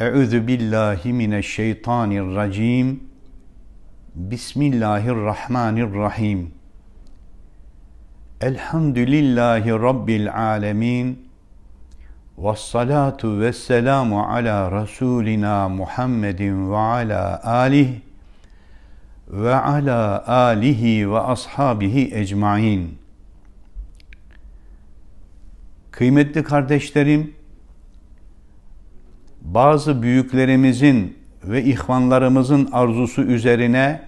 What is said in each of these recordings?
Euzu billahi mineşşeytanirracim. Bismillahirrahmanirrahim. Elhamdülillahi rabbil alamin. Ves salatu vesselamu ala rasulina Muhammedin ve ala alihi ve ala alihi ve ashabihi ecmain. Kıymetli kardeşlerim, bazı büyüklerimizin ve ihvanlarımızın arzusu üzerine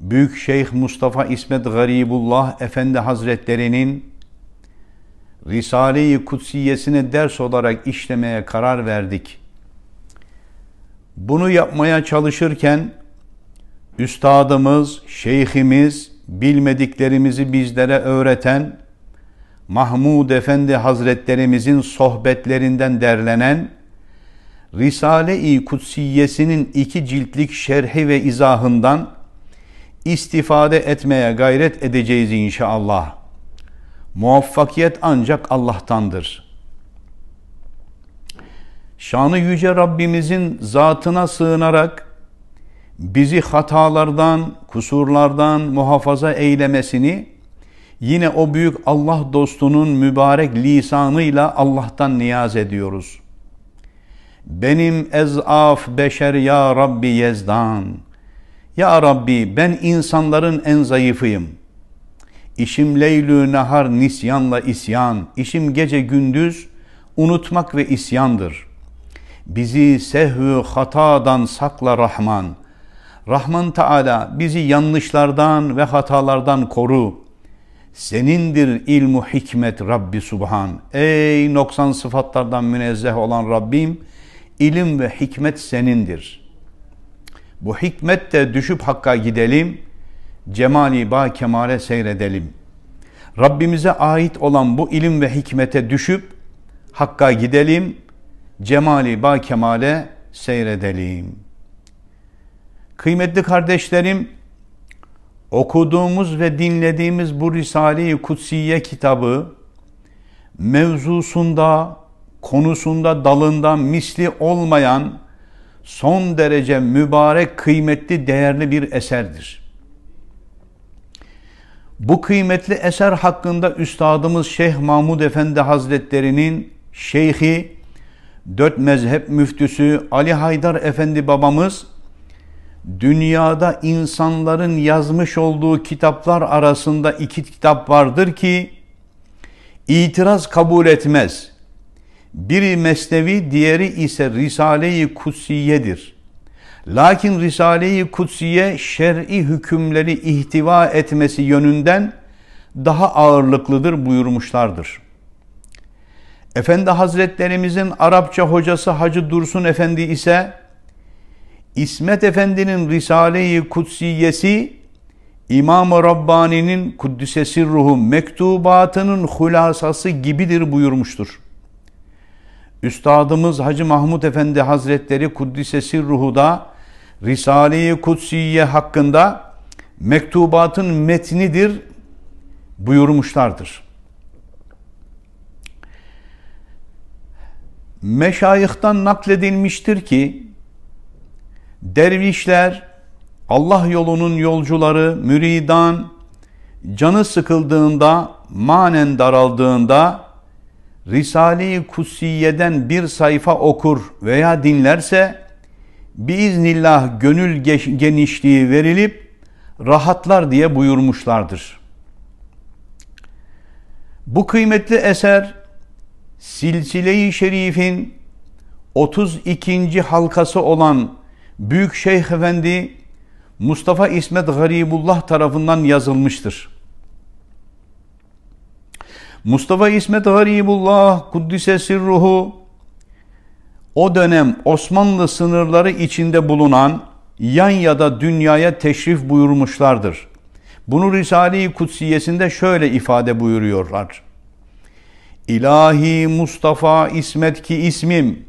Büyük Şeyh Mustafa İsmet Garibullah Efendi Hazretlerinin Risale-i Kutsiyesini ders olarak işlemeye karar verdik. Bunu yapmaya çalışırken üstadımız, şeyhimiz bilmediklerimizi bizlere öğreten Mahmud Efendi Hazretlerimizin sohbetlerinden derlenen Risale-i Kutsiyesinin iki ciltlik şerhi ve izahından istifade etmeye gayret edeceğiz inşallah. Muvaffakiyet ancak Allah'tandır. Şanı yüce Rabbimizin zatına sığınarak bizi hatalardan, kusurlardan muhafaza eylemesini Yine o büyük Allah dostunun mübarek lisanıyla Allah'tan niyaz ediyoruz. Benim ezaf beşer ya Rabbi yezdan. Ya Rabbi ben insanların en zayıfıyım. İşim leylü nehar nisyanla isyan. İşim gece gündüz unutmak ve isyandır. Bizi sehvü hatadan sakla Rahman. Rahman Teala bizi yanlışlardan ve hatalardan koru.'' Senindir ilmu hikmet Rabbi Subhan. Ey noksan sıfatlardan münezzeh olan Rabbim, ilim ve hikmet senindir. Bu hikmette düşüp hakka gidelim, cemali ba kemale seyredelim. Rabbimize ait olan bu ilim ve hikmete düşüp hakka gidelim, cemali ba kemale seyredelim. Kıymetli kardeşlerim, okuduğumuz ve dinlediğimiz bu Risale-i Kutsiye kitabı mevzusunda, konusunda, dalında misli olmayan son derece mübarek, kıymetli, değerli bir eserdir. Bu kıymetli eser hakkında Üstadımız Şeyh Mahmud Efendi Hazretleri'nin şeyhi, dört mezhep müftüsü Ali Haydar Efendi babamız dünyada insanların yazmış olduğu kitaplar arasında iki kitap vardır ki itiraz kabul etmez. Biri Mesnevi, diğeri ise Risale-i Kutsiye'dir. Lakin Risale-i Kutsiye şer'i hükümleri ihtiva etmesi yönünden daha ağırlıklıdır buyurmuşlardır. Efendi Hazretlerimizin Arapça hocası Hacı Dursun Efendi ise İsmet Efendi'nin Risale-i Kutsiyesi, İmam-ı Rabbani'nin Kuddisesi Ruhu mektubatının hulasası gibidir buyurmuştur. Üstadımız Hacı Mahmud Efendi Hazretleri Kuddisesi Ruhu da Risale-i Kutsiye hakkında mektubatın metnidir buyurmuşlardır. Meşayıhtan nakledilmiştir ki dervişler, Allah yolunun yolcuları, müridan, canı sıkıldığında, manen daraldığında, Risale-i Kutsiye'den bir sayfa okur veya dinlerse, biiznillah gönül genişliği verilip rahatlar diye buyurmuşlardır. Bu kıymetli eser, Silsile-i Şerif'in 32. halkası olan Büyük Şeyh Efendi Mustafa İsmet Garibullah tarafından yazılmıştır. Mustafa İsmet Garibullah Kuddise Sirruhu o dönem Osmanlı sınırları içinde bulunan yan ya da dünyaya teşrif buyurmuşlardır. Bunu Risale-i Kutsiyesinde şöyle ifade buyuruyorlar. İlahi Mustafa İsmet ki ismim,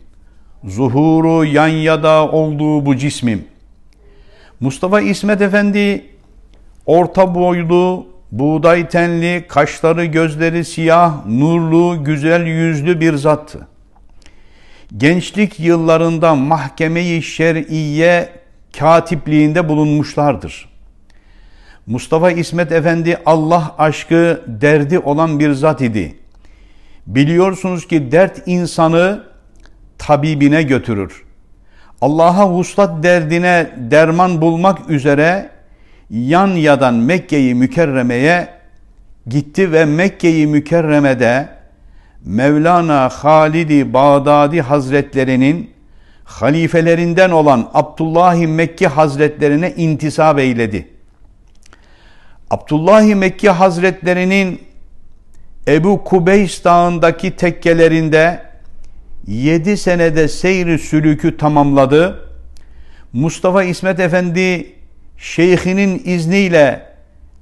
zuhuru yan yada olduğu bu cismim. Mustafa İsmet Efendi orta boylu, buğday tenli, kaşları gözleri siyah, nurlu, güzel yüzlü bir zattı. Gençlik yıllarında mahkemeyi şer'iye katipliğinde bulunmuşlardır. Mustafa İsmet Efendi Allah aşkı derdi olan bir zat idi. Biliyorsunuz ki dert insanı tabibine götürür. Allah'a huslat derdine derman bulmak üzere yan yadan Mekke'yi mükerremeye gitti ve Mekke'yi mükerremede Mevlana Halidi Bağdadi Hazretlerinin halifelerinden olan Abdullahi Mekki Hazretlerine intisap eyledi. Abdullahi Mekki Hazretlerinin Ebu Kubeys Dağı'ndaki tekkelerinde 7 senede seyri sülükü tamamladı. Mustafa İsmet Efendi şeyhinin izniyle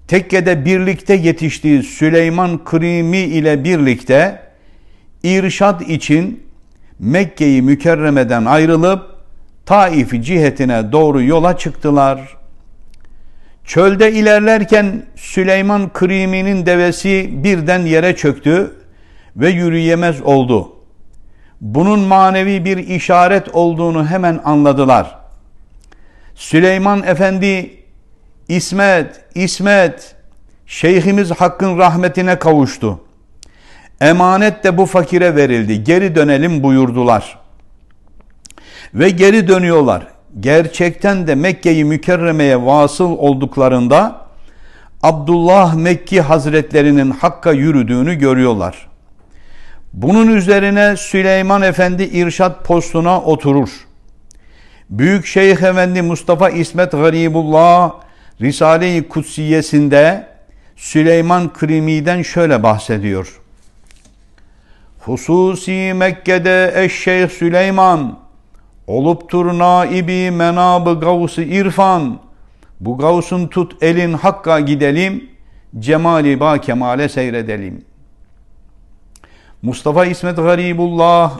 tekkede birlikte yetiştiği Süleyman Krimi ile birlikte irşat için Mekke'yi mükerremeden ayrılıp Taif cihetine doğru yola çıktılar. Çölde ilerlerken Süleyman Krimi'nin devesi birden yere çöktü ve yürüyemez oldu.'' bunun manevi bir işaret olduğunu hemen anladılar. Süleyman Efendi, İsmet, İsmet, Şeyhimiz Hakk'ın rahmetine kavuştu. Emanet de bu fakire verildi. Geri dönelim buyurdular. Ve geri dönüyorlar. Gerçekten de Mekke'yi Mükerreme'ye vasıl olduklarında Abdullah Mekki Hazretlerinin Hakk'a yürüdüğünü görüyorlar. Bunun üzerine Süleyman Efendi irşat postuna oturur. Büyük Şeyh Efendi Mustafa İsmet Garibullah Risale-i Kutsiyesinde Süleyman Krimi'den şöyle bahsediyor. Hususi Mekke'de Eşşeyh Süleyman oluptur naibi menabı gavsı irfan. Bu gavsun tut elin hakka gidelim, cemali ba kemale seyredelim.'' Mustafa İsmet Garibullah,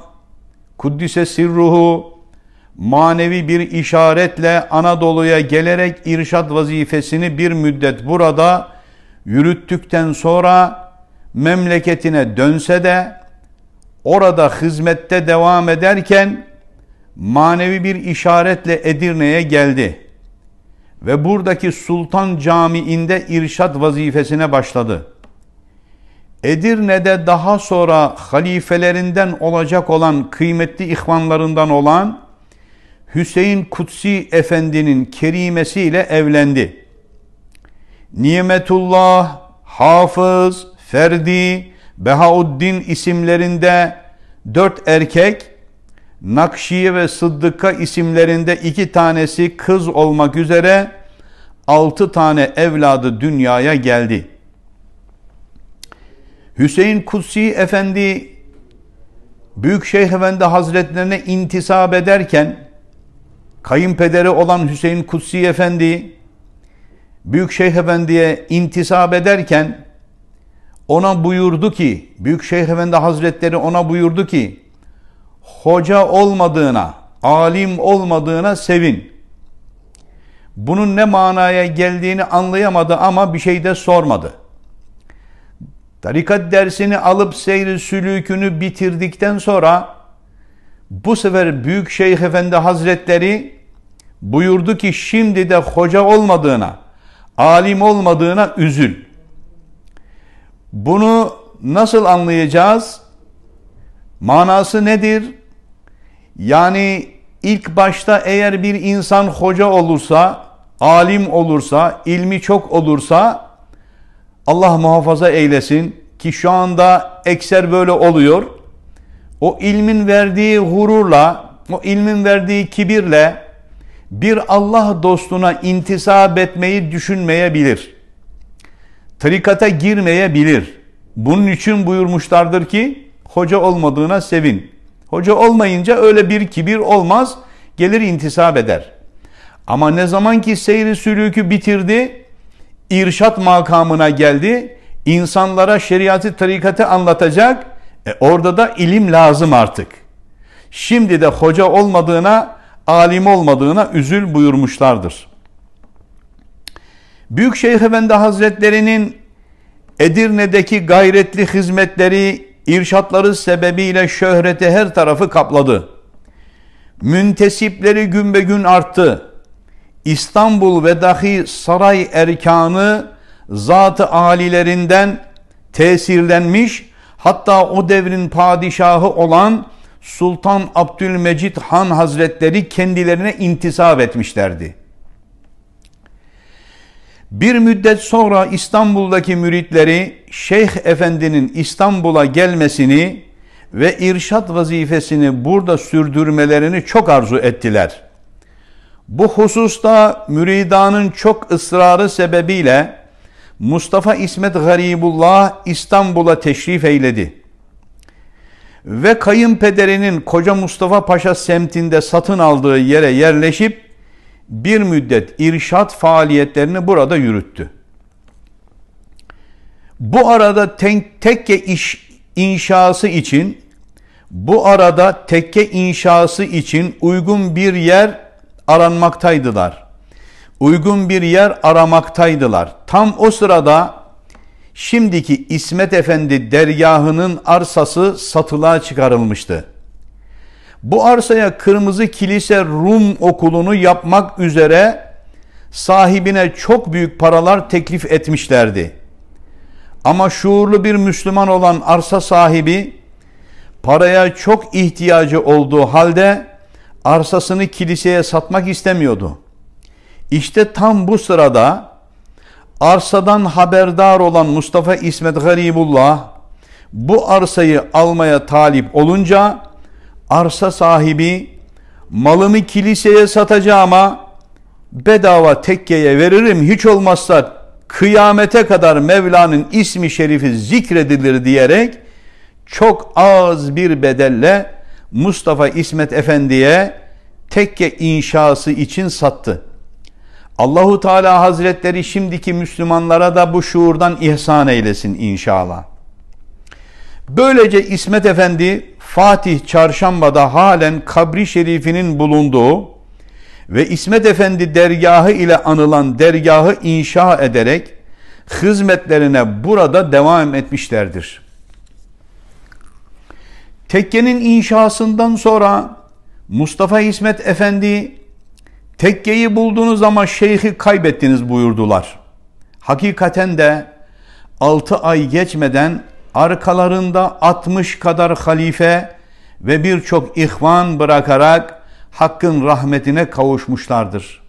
Kuddise Sirruhu, manevi bir işaretle Anadolu'ya gelerek irşat vazifesini bir müddet burada yürüttükten sonra memleketine dönse de orada hizmette devam ederken manevi bir işaretle Edirne'ye geldi. Ve buradaki Sultan Camii'nde irşat vazifesine başladı. Edirne'de daha sonra halifelerinden olacak olan kıymetli ihvanlarından olan Hüseyin Kutsi Efendi'nin kerimesiyle evlendi. Nimetullah, Hafız, Ferdi, Behauddin isimlerinde dört erkek, Nakşiye ve Sıddık'a isimlerinde iki tanesi kız olmak üzere altı tane evladı dünyaya geldi.'' Hüseyin Kutsi Efendi Büyük Şeyh Efendi Hazretlerine intisap ederken kayınpederi olan Hüseyin Kutsi Efendi Büyük Şeyh Efendi'ye intisap ederken ona buyurdu ki Büyük Şeyh Efendi Hazretleri ona buyurdu ki hoca olmadığına, alim olmadığına sevin. Bunun ne manaya geldiğini anlayamadı ama bir şey de sormadı. Tarikat dersini alıp seyri sülükünü bitirdikten sonra bu sefer Büyük Şeyh Efendi Hazretleri buyurdu ki şimdi de hoca olmadığına, alim olmadığına üzül. Bunu nasıl anlayacağız? Manası nedir? Yani ilk başta eğer bir insan hoca olursa, alim olursa, ilmi çok olursa Allah muhafaza eylesin ki şu anda ekser böyle oluyor. O ilmin verdiği hururla, o ilmin verdiği kibirle bir Allah dostuna intisap etmeyi düşünmeyebilir. Tarikata girmeyebilir. Bunun için buyurmuşlardır ki hoca olmadığına sevin. Hoca olmayınca öyle bir kibir olmaz, gelir intisap eder. Ama ne zaman ki seyri sülükü bitirdi, irşat makamına geldi. İnsanlara şeriatı, tarikatı anlatacak. E orada da ilim lazım artık. Şimdi de hoca olmadığına, alim olmadığına üzül buyurmuşlardır. Büyük Şeyh Efendi Hazretleri'nin Edirne'deki gayretli hizmetleri, irşatları sebebiyle şöhreti her tarafı kapladı. Müntesipleri gün be gün arttı. İstanbul ve dahi saray erkanı zatı alilerinden tesirlenmiş hatta o devrin padişahı olan Sultan Abdülmecid Han Hazretleri kendilerine intisap etmişlerdi. Bir müddet sonra İstanbul'daki müritleri Şeyh Efendi'nin İstanbul'a gelmesini ve irşat vazifesini burada sürdürmelerini çok arzu ettiler.'' Bu hususta müridanın çok ısrarı sebebiyle Mustafa İsmet Garibullah İstanbul'a teşrif eyledi. Ve kayınpederinin Koca Mustafa Paşa semtinde satın aldığı yere yerleşip bir müddet irşat faaliyetlerini burada yürüttü. Bu arada tekke iş inşası için bu arada tekke inşası için uygun bir yer aranmaktaydılar. Uygun bir yer aramaktaydılar. Tam o sırada şimdiki İsmet Efendi dergahının arsası satılığa çıkarılmıştı. Bu arsaya Kırmızı Kilise Rum okulunu yapmak üzere sahibine çok büyük paralar teklif etmişlerdi. Ama şuurlu bir Müslüman olan arsa sahibi paraya çok ihtiyacı olduğu halde arsasını kiliseye satmak istemiyordu. İşte tam bu sırada arsadan haberdar olan Mustafa İsmet Garibullah bu arsayı almaya talip olunca arsa sahibi malımı kiliseye satacağıma bedava tekkeye veririm hiç olmazsa kıyamete kadar Mevla'nın ismi şerifi zikredilir diyerek çok az bir bedelle Mustafa İsmet Efendi'ye tekke inşası için sattı. Allahu Teala Hazretleri şimdiki Müslümanlara da bu şuurdan ihsan eylesin inşallah. Böylece İsmet Efendi Fatih Çarşamba'da halen kabri şerifinin bulunduğu ve İsmet Efendi dergahı ile anılan dergahı inşa ederek hizmetlerine burada devam etmişlerdir. Tekkenin inşasından sonra Mustafa İsmet Efendi tekkeyi buldunuz ama şeyhi kaybettiniz buyurdular. Hakikaten de 6 ay geçmeden arkalarında 60 kadar halife ve birçok ihvan bırakarak Hakk'ın rahmetine kavuşmuşlardır.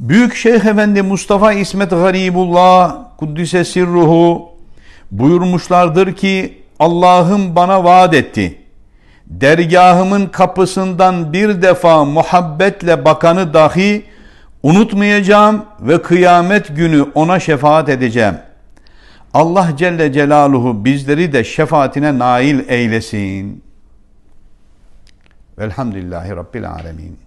Büyük Şeyh Efendi Mustafa İsmet Garibullah Kuddise Sirruhu buyurmuşlardır ki Allah'ım bana vaat etti. Dergahımın kapısından bir defa muhabbetle bakanı dahi unutmayacağım ve kıyamet günü ona şefaat edeceğim. Allah Celle Celaluhu bizleri de şefaatine nail eylesin. Velhamdülillahi Rabbil Alemin.